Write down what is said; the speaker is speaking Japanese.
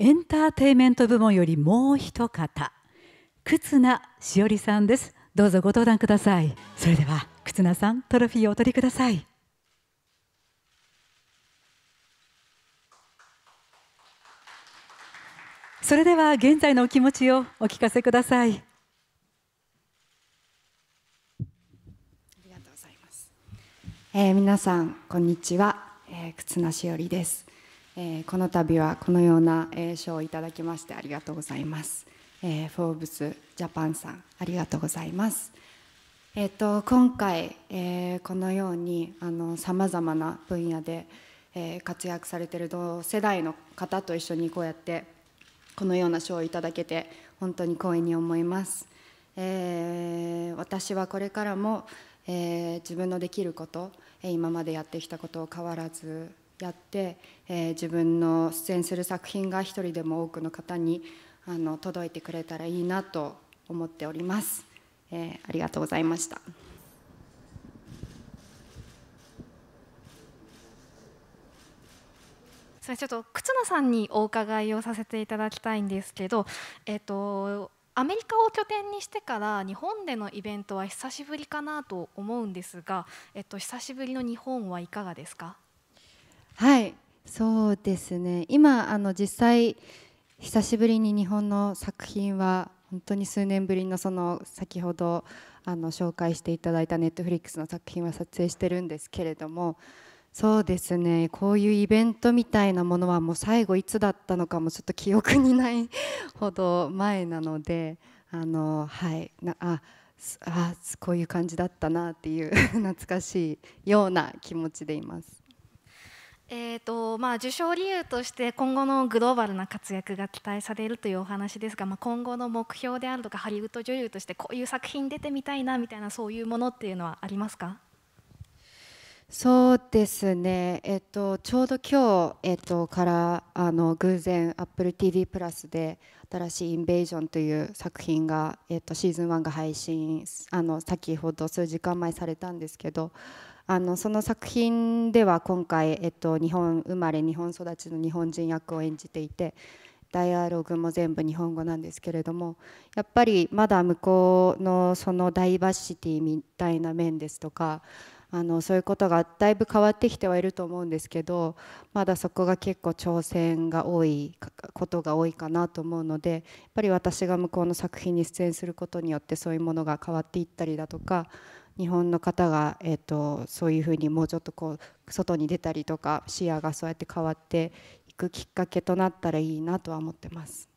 エンターテイメント部門よりもう一方忽那しおりさんですどうぞご登壇くださいそれでは忽那さんトロフィーをお取りくださいそれでは現在のお気持ちをお聞かせくださいありがとうございます、えー、皆さんこんにちは、えー、忽那しおりですえー、この度はこのような、え賞をいただきましてありがとうございます。えー、フォーブスジャパンさんありがとうございます。えっ、ー、と今回、えー、このようにあの様々な分野で、えー、活躍されている同世代の方と一緒にこうやってこのような賞をいただけて本当に光栄に思います。えー、私はこれからも、えー、自分のできること、え今までやってきたことを変わらずやって、えー、自分の出演する作品が一人でも多くの方にあの届いてくれたらいいなと思っております、えー、ありがとうございましたそれちょっと忽那さんにお伺いをさせていただきたいんですけど、えっ、ー、とアメリカを拠点にしてから日本でのイベントは久しぶりかなと思うんですが、えっと、久しぶりの日本はいかがですかはいそうですね今あの実際久しぶりに日本の作品は本当に数年ぶりのその先ほどあの紹介していただいたネットフリックスの作品は撮影してるんですけれどもそうですねこういうイベントみたいなものはもう最後いつだったのかもちょっと記憶にない ほど前なのであのはいなああこういう感じだったなっていう 懐かしいような気持ちでいます。えーとまあ、受賞理由として今後のグローバルな活躍が期待されるというお話ですが、まあ、今後の目標であるとかハリウッド女優としてこういう作品出てみたいなみたいなそういうものっていうのはありますかそうですね、えっと、ちょうど今日、えっと、からあの偶然 AppleTV プラスで新しい「インベージョン」という作品が、えっと、シーズン1が配信あの先ほど数時間前されたんですけどあのその作品では今回、えっと、日本生まれ日本育ちの日本人役を演じていて。ダイアログも全部日本語なんですけれどもやっぱりまだ向こうのそのダイバーシティみたいな面ですとかあのそういうことがだいぶ変わってきてはいると思うんですけどまだそこが結構挑戦が多いことが多いかなと思うのでやっぱり私が向こうの作品に出演することによってそういうものが変わっていったりだとか日本の方が、えーと、そういうふうにもうちょっとこう外に出たりとか視野がそうやって変わっていくきっかけとなったらいいなとは思ってます。